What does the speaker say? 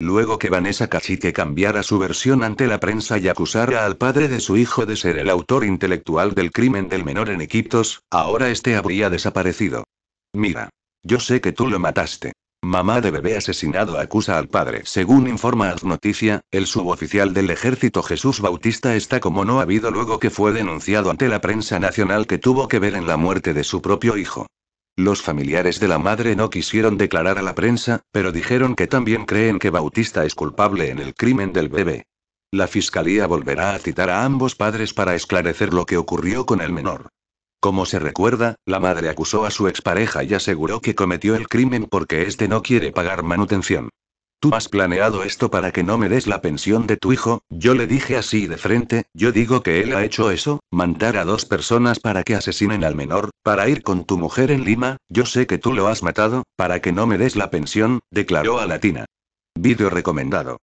Luego que Vanessa Cachique cambiara su versión ante la prensa y acusara al padre de su hijo de ser el autor intelectual del crimen del menor en Egipto, ahora este habría desaparecido. Mira. Yo sé que tú lo mataste. Mamá de bebé asesinado acusa al padre. Según informa Aznoticia, Noticia, el suboficial del ejército Jesús Bautista está como no ha habido luego que fue denunciado ante la prensa nacional que tuvo que ver en la muerte de su propio hijo. Los familiares de la madre no quisieron declarar a la prensa, pero dijeron que también creen que Bautista es culpable en el crimen del bebé. La fiscalía volverá a citar a ambos padres para esclarecer lo que ocurrió con el menor. Como se recuerda, la madre acusó a su expareja y aseguró que cometió el crimen porque éste no quiere pagar manutención. Tú has planeado esto para que no me des la pensión de tu hijo, yo le dije así de frente, yo digo que él ha hecho eso, mandar a dos personas para que asesinen al menor, para ir con tu mujer en Lima, yo sé que tú lo has matado, para que no me des la pensión, declaró a Latina. Video recomendado.